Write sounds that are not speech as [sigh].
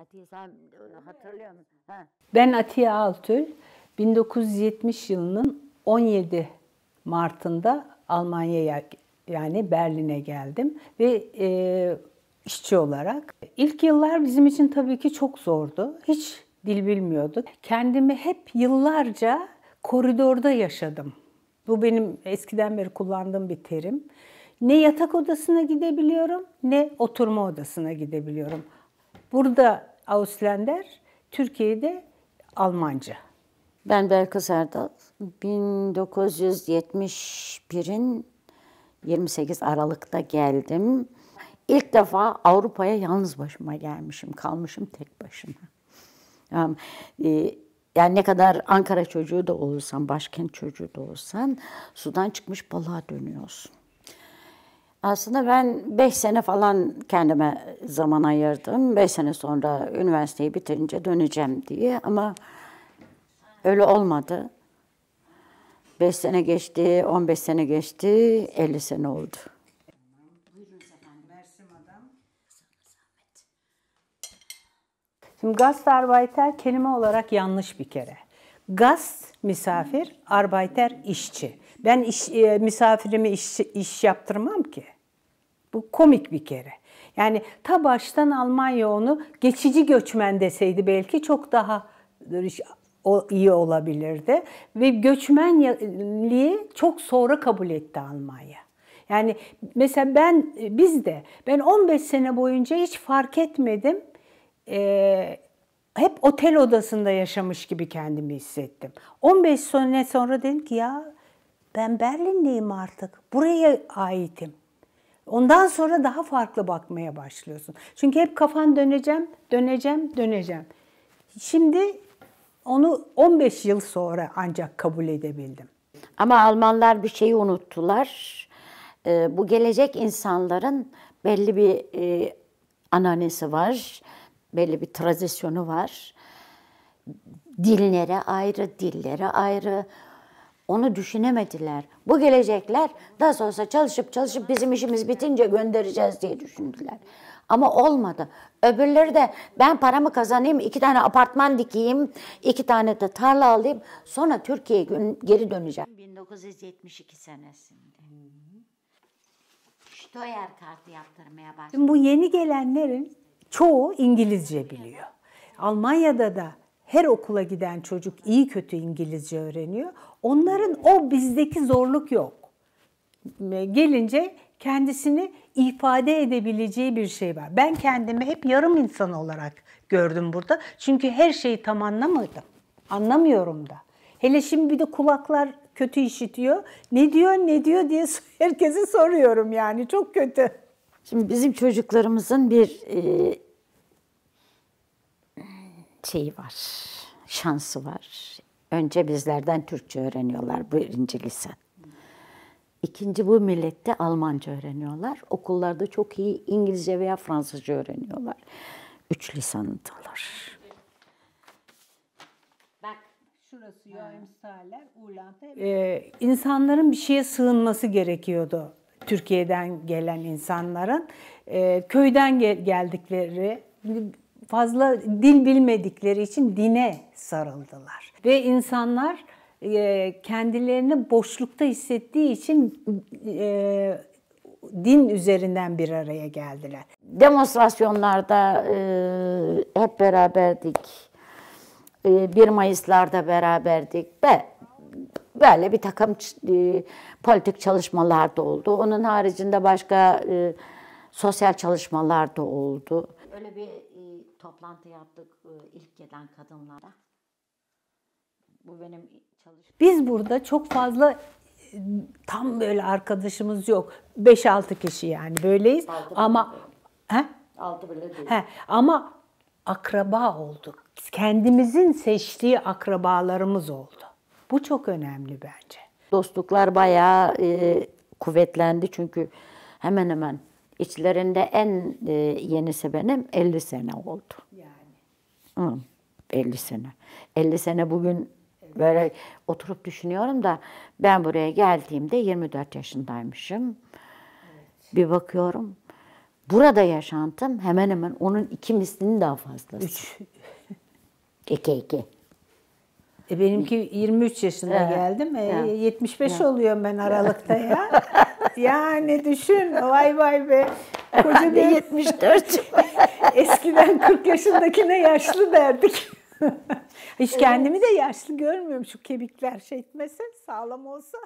E, ben Atiye Altül. 1970 yılının 17 Mart'ında Almanya'ya yani Berlin'e geldim ve e, işçi olarak. İlk yıllar bizim için tabii ki çok zordu. Hiç dil bilmiyorduk. Kendimi hep yıllarca koridorda yaşadım. Bu benim eskiden beri kullandığım bir terim. Ne yatak odasına gidebiliyorum ne oturma odasına gidebiliyorum. Burada Ausländer, Türkiye'de Almanca. Ben Berkı Erdal. 1971'in 28 Aralık'ta geldim. İlk defa Avrupa'ya yalnız başıma gelmişim, kalmışım tek başıma. Yani, e, yani ne kadar Ankara çocuğu da olursan, başkent çocuğu da olsan sudan çıkmış balığa dönüyorsun. Aslında ben 5 sene falan kendime zaman ayırdım. 5 sene sonra üniversiteyi bitirince döneceğim diye ama öyle olmadı. 5 sene geçti, 15 sene geçti, 50 sene oldu. Şimdi gastarbeiter kelime olarak yanlış bir kere. Gast misafir, arbeiter işçi. Ben iş, e, misafirimi iş, iş yaptırmam ki. Bu komik bir kere. Yani ta baştan Almanya onu geçici göçmen deseydi belki çok daha o iyi olabilirdi. Ve göçmenliği çok sonra kabul etti Almanya. Yani mesela ben, biz de, ben 15 sene boyunca hiç fark etmedim. Ee, hep otel odasında yaşamış gibi kendimi hissettim. 15 sene sonra dedim ki ya ben Berlinliyim artık. Buraya aitim. Ondan sonra daha farklı bakmaya başlıyorsun. Çünkü hep kafan döneceğim, döneceğim, döneceğim. Şimdi onu 15 yıl sonra ancak kabul edebildim. Ama Almanlar bir şeyi unuttular. Ee, bu gelecek insanların belli bir e, ananesi var belli bir tradisyonu var. Dinlere ayrı, dillere ayrı. Onu düşünemediler. Bu gelecekler nasıl olsa çalışıp çalışıp bizim işimiz bitince göndereceğiz diye düşündüler. Ama olmadı. Öbürleri de ben paramı kazanayım, iki tane apartman dikeyim, iki tane de tarla alayım. Sonra Türkiye'ye geri döneceğim. 1972 senesinde. Steuer kartı yaptırmaya başladım. Şimdi bu yeni gelenlerin çoğu İngilizce biliyor. Almanya'da da her okula giden çocuk iyi kötü İngilizce öğreniyor. Onların o bizdeki zorluk yok. Gelince kendisini ifade edebileceği bir şey var. Ben kendimi hep yarım insan olarak gördüm burada. Çünkü her şeyi tam anlamadım. Anlamıyorum da. Hele şimdi bir de kulaklar kötü işitiyor. Ne diyor ne diyor diye [laughs] herkese soruyorum yani çok kötü. Şimdi bizim çocuklarımızın bir e, şeyi var, şansı var. Önce bizlerden Türkçe öğreniyorlar birinci lisan. İkinci bu millette Almanca öğreniyorlar. Okullarda çok iyi İngilizce veya Fransızca öğreniyorlar. Üç Bak, Şurası Yoemstaler, Uğurland'da. Ee, insanların bir şeye sığınması gerekiyordu. Türkiye'den gelen insanların e, köyden geldikleri fazla dil bilmedikleri için dine sarıldılar ve insanlar e, kendilerini boşlukta hissettiği için e, din üzerinden bir araya geldiler. Demonstrasyonlarda hep beraberdik. 1 Mayıs'larda beraberdik. Ve böyle bir takım e, politik çalışmalar da oldu. Onun haricinde başka e, sosyal çalışmalar da oldu. Öyle bir e, toplantı yaptık e, ilk gelen kadınlara. Bu benim çalış. Biz burada çok fazla e, tam böyle arkadaşımız yok. 5-6 kişi yani böyleyiz Altı ama he? Altı bile değil. He, ama akraba olduk. Kendimizin seçtiği akrabalarımız oldu. Bu çok önemli bence. Dostluklar bayağı e, kuvvetlendi çünkü hemen hemen içlerinde en e, yenisi benim 50 sene oldu. Yani. Hı, 50 sene. 50 sene bugün böyle oturup düşünüyorum da ben buraya geldiğimde 24 yaşındaymışım. Bir bakıyorum. Burada yaşantım hemen hemen onun iki mislini daha fazlası. Üç. İki iki. E benimki 23 yaşında evet. geldim. E, evet. 75 evet. oluyorum ben Aralık'ta ya. [laughs] yani düşün vay vay be. Koca bir 74. [laughs] Eskiden 40 yaşındakine yaşlı derdik. [laughs] Hiç kendimi de yaşlı görmüyorum şu kemikler şey etmese sağlam olsa.